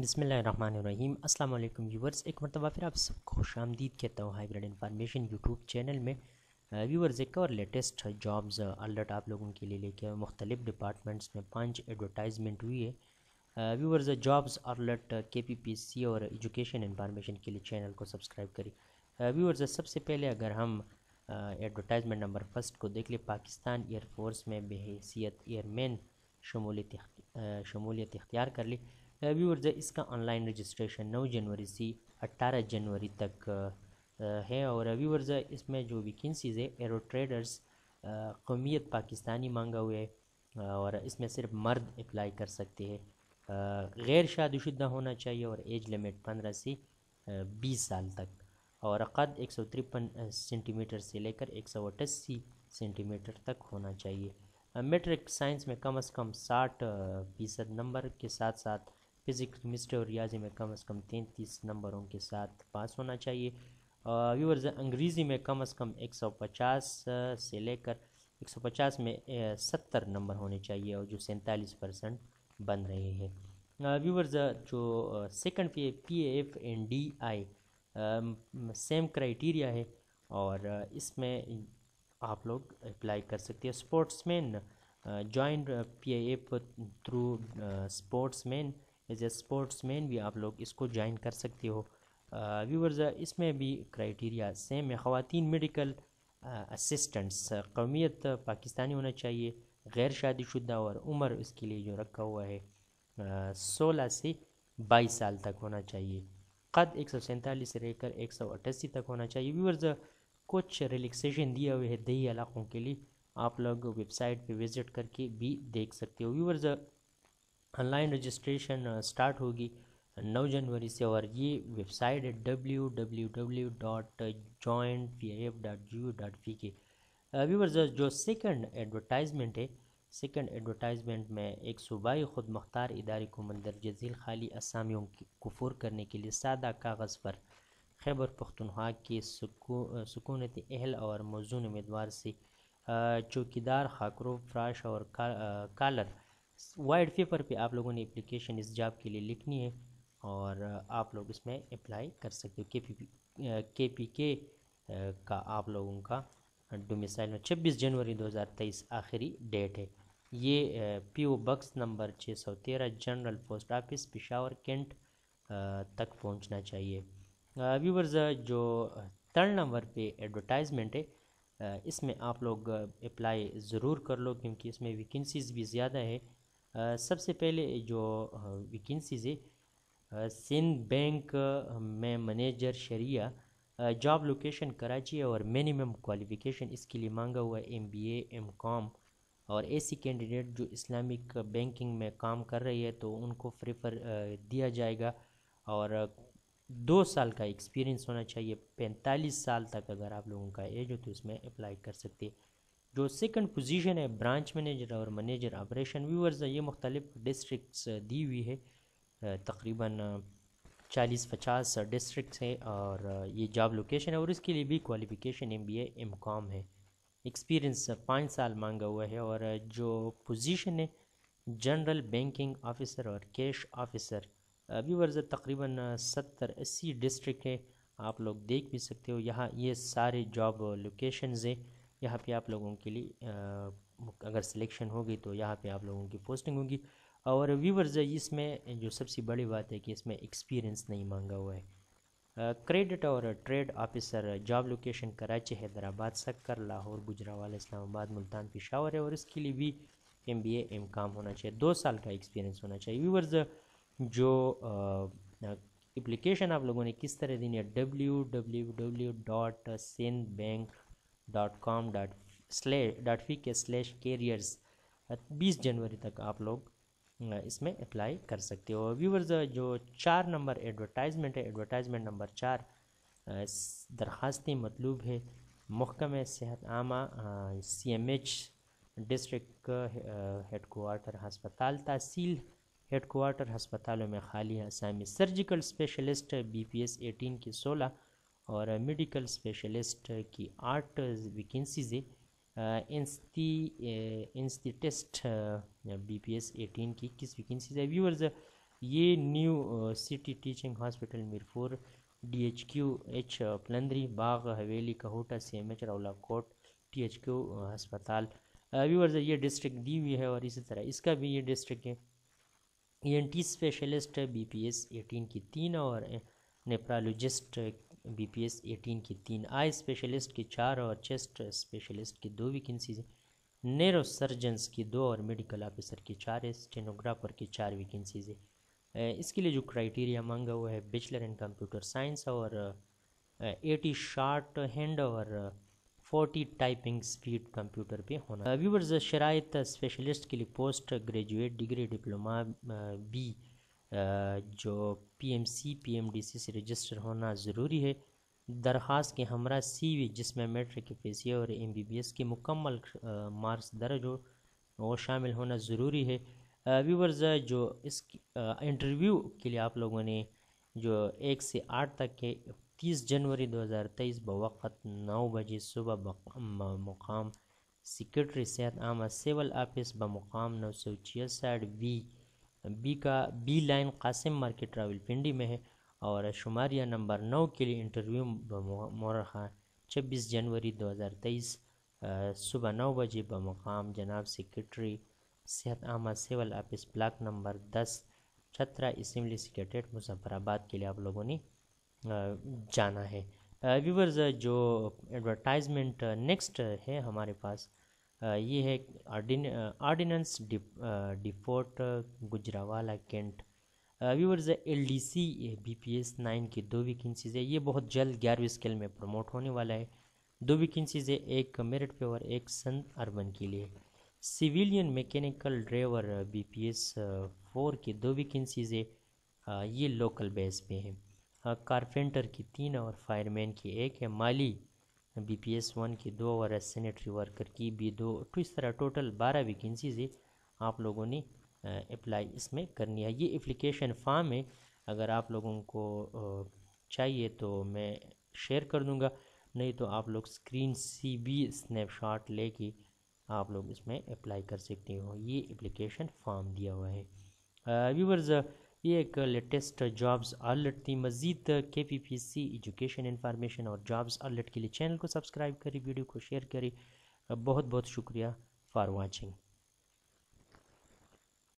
बसमीम असल व्यूवर्स एक मरतबा फिर आप सबको खुश आमदीद कहता हूँ हाइब्रिड इन्फॉर्मेशन यूट्यूब चैनल में व्यूवर्स एक और लेटेस्ट जॉब्स अलर्ट आप लोगों के लिए लेके आए मुख्तलिफ डिपार्टमेंट्स में पाँच एडवर्टाइजमेंट हुई है viewers jobs alert K P P C और एजुकेशन इन्फॉर्मेशन के लिए चैनल को सब्सक्राइब करें व्यूवर्स सबसे पहले अगर हम एडवर्टाइजमेंट नंबर फर्स्ट को देख लें पाकिस्तान एयरफोर्स में बहसीत एयरमैन शमूलियत शमूलियत इख्तियार कर ली व्यूअर्स इसका ऑनलाइन रजिस्ट्रेशन 9 जनवरी से 18 जनवरी तक है और व्यूअर्स इसमें जो वैकेंसीज़ है एरो ट्रेडर्स कौमियत पाकिस्तानी मांगा हुआ है और इसमें सिर्फ मर्द अप्लाई कर सकते हैं गैर शादीशुदा होना चाहिए और एज लिमिट पंद्रह से बीस साल तक और कद एक सौ तिरपन सेंटीमीटर से लेकर एक सौ अट्ठासी सेंटीमीटर तक होना चाहिए मेट्रिक साइंस में कम से कम साठ फीसद नंबर के साथ साथ फिज़िक्स मिस्टर और रियाजी में कम से कम तैंतीस नंबरों के साथ पास होना चाहिए व्यूअर्स अंग्रेज़ी में कम से कम 150 से लेकर 150 में सत्तर नंबर होने चाहिए और जो सैंतालीस परसेंट बन रहे हैं व्यूअर्स जो second P P F and D I same criteria है और इसमें आप लोग अप्लाई कर सकते हैं sportsman join P F through sportsman as a sportsman भी आप लोग इसको ज्वाइन कर सकते हो व्यूवर्स इसमें भी क्राइटेरिया सेम है ख़वान मेडिकल असिस्टेंट्स कौमियत पाकिस्तानी होना चाहिए गैर शादीशुदा और उम्र इसके लिए जो रखा हुआ है सोलह से बाईस साल तक होना चाहिए कद एक सौ सैंतालीस से लेकर एक सौ अट्ठासी तक होना चाहिए व्यूवर्स कुछ रिलैक्सेशन दिया हुए है दही इलाकों के लिए आप लोग वेबसाइट पे विज़िट करके भी देख सकते हो व्यूवर्स ऑनलाइन रजिस्ट्रेशन स्टार्ट होगी नौ जनवरी से और ये वेबसाइट है W W W dot joint I F dot G O dot V K viewers जो सेकंड एडवर्टाइजमेंट है सेकंड एडवर्टाइजमेंट में एक सूबाई खुद मुख्तार इदारे को मंदरज खाली असामियों को कफूर करने के लिए सादा कागज़ पर खैबर पख्तनख्वा के सकू, सकूनत अहल और मौजून उम्मीदवार से चौकीदार खाकरो फ्राश और का, कालर वाइट पेपर पे आप लोगों ने एप्लीकेशन इस जॉब के लिए लिखनी है और आप लोग इसमें अप्लाई कर सकते हो के पी के पी के का आप लोगों का डोमिसाइल में छब्बीस जनवरी दो हज़ार तेईस आखिरी डेट है ये पी ओ बक्स नंबर छः सौ तेरह general post office Peshawar cantt तक पहुंचना चाहिए व्यूवर्स जो थर्ड नंबर पे एडवर्टाइजमेंट है इसमें आप लोग अप्लाई ज़रूर कर लो क्योंकि इसमें वैकेंसीज़ भी ज़्यादा है सबसे पहले जो वैकेंसीज़ है सिंध बैंक में मैनेजर शरिया जॉब लोकेशन कराची है और मिनिमम क्वालिफ़िकेशन इसके लिए मांगा हुआ है एम बी एम कॉम और ऐसी कैंडिडेट जो इस्लामिक बैंकिंग में काम कर रही है तो उनको प्रेफर दिया जाएगा और दो साल का एक्सपीरियंस होना चाहिए पैंतालीस साल तक अगर आप लोगों का एज हो तो इसमें अप्लाई कर सकते जो सेकंड पोजीशन है ब्रांच मैनेजर और मैनेजर ऑपरेशन व्यूवर्स ये मुख्तलिफ डिस्ट्रिक्ट्स दी हुई है तकरीबन चालीस पचास डिस्ट्रिक्ट्स हैं और ये जॉब लोकेशन है और इसके लिए भी qualification M B M com है एक्सपीरियंस पाँच साल मांगा हुआ है और जो पोजीशन है जनरल बैंकिंग ऑफिसर और कैश ऑफिसर व्यूवर्स तकरीबन सत्तर अस्सी डिस्ट्रिक्ट हैं आप लोग देख भी सकते हो यहाँ ये सारे जॉब लोकेशंस हैं यहाँ पे आप लोगों के लिए अगर सिलेक्शन होगी तो यहाँ पे आप लोगों की पोस्टिंग होगी और व्यूवर्स इसमें जो सबसे बड़ी बात है कि इसमें एक्सपीरियंस नहीं मांगा हुआ है क्रेडिट और trade officer job location Karachi Hyderabad Sukkur Lahore Gujranwala Islamabad Multan Peshawar है और इसके लिए भी एम बी एम काम होना चाहिए दो साल का एक्सपीरियंस होना चाहिए व्यूवर्स जो एप्लीकेशन आप लोगों ने किस तरह देनी है डब्ल्यू डब्ल्यू डब्ल्यू डॉट सेन बैंक डॉट कॉम डॉट स्ले dot P K slash carriers बीस जनवरी तक आप लोग इसमें अप्लाई कर सकते हो व्यूवर्स जो चार नंबर एडवर्टाइजमेंट है एडवर्टाइजमेंट नंबर चार दरखास्ती मतलूब है महकम सेहत आमा C M H district headquarter हस्पताल तहसील हेडक्वार्टर हस्पतालों में खाली है असामी surgical specialist B P S eighteen की सोलह और मेडिकल स्पेशलिस्ट की आठ वैकेंसीज़ इंस्ती anaesthetist B P S eighteen की इक्कीस वैकेंसीज है व्यूअर्स ये new city teaching hospital Mirpur D H Q H Pallandri Bagh Haveli Kahuta सी M H Rawalakot T H Q अस्पताल व्यूअर्स ये डिस्ट्रिक्ट दी हुई है और इसी तरह इसका भी ये डिस्ट्रिक्ट है E specialist B P S eighteen की तीन और nephrologist B P S eighteen की तीन आई स्पेशलिस्ट की चार और चेस्ट स्पेशलिस्ट की दो वैकेंसीज हैं नेरो सर्जन्स की दो और मेडिकल ऑफिसर की चार है स्टेनोग्राफर की चार वैकेंसीज है इसके लिए जो क्राइटेरिया मांगा हुआ है बेचलर इन कंप्यूटर साइंस और एटी शार्ट हैंड और फोर्टी टाइपिंग स्पीड कंप्यूटर पे होना व्यूवर्स शरात स्पेशलिस्ट के लिए पोस्ट ग्रेजुएट डिग्री डिप्लोमा बी जो पीएमसी पीएमडीसी से रजिस्टर होना ज़रूरी है दरख्वास्त के हमरा सी वी जिसमें मेट्रिक के पी और एम बी बी एस के मुकम्मल मार्क्स uh, दर्ज हो वो शामिल होना ज़रूरी है व्यूवर्स uh, uh, जो इस इंटरव्यू के लिए आप लोगों ने जो एक से आठ तक के तीस जनवरी 2023 बवक़्त नौ बजे सुबह मकाम सेक्रेटरी सेहत आमा सिविल ऑफिस बमकाम नौ सौ छियासठ बी बी का B line Qasim market Rawalpindi में है और शुमारिया नंबर नौ के लिए इंटरव्यू मौरखा छब्बीस जनवरी 2023 सुबह नौ बजे बमकाम जनाब सेक्रेटरी सेहत आमा सिविल ऑफिस ब्लाक नंबर दस छतरा इसम्बली सेक्रेटरेट मुजफ्फराबाद के लिए आप लोगों ने जाना है व्यूवर्स जो एडवर्टाइजमेंट नेक्स्ट है हमारे पास ये है ordnance depot Gujranwala cantt viewers L D C B P S nine की दो वैकेंसीज़ है ये बहुत जल्द ग्यारहवीं स्केल में प्रमोट होने वाला है दो वैकेंसीज़ है एक मेरिट पे और एक सन अर्बन के लिए civilian mechanical driver B P S four की दो वैकेंसीज़ है ये लोकल बेस पे हैं कारपेंटर हाँ, की तीन और फायरमैन की एक है माली बी पी एस वन की दो और सैनिटरी वर्कर की भी दो तो इस तरह टोटल बारह वैकेंसीज आप लोगों ने अप्लाई इसमें करनी है ये एप्लीकेशन फॉर्म है अगर आप लोगों को चाहिए तो मैं शेयर कर दूंगा नहीं तो आप लोग स्क्रीन सी बी स्नैपशॉट लेके आप लोग इसमें अप्लाई कर सकते हो ये एप्लीकेशन फॉर्म दिया हुआ है व्यूवर्स ये एक लेटेस्ट जॉब्स अलर्ट थी मज़ीद K P P C education information और जॉब्स अलर्ट के लिए चैनल को सब्सक्राइब करें वीडियो को शेयर करें बहुत बहुत शुक्रिया फॉर वॉचिंग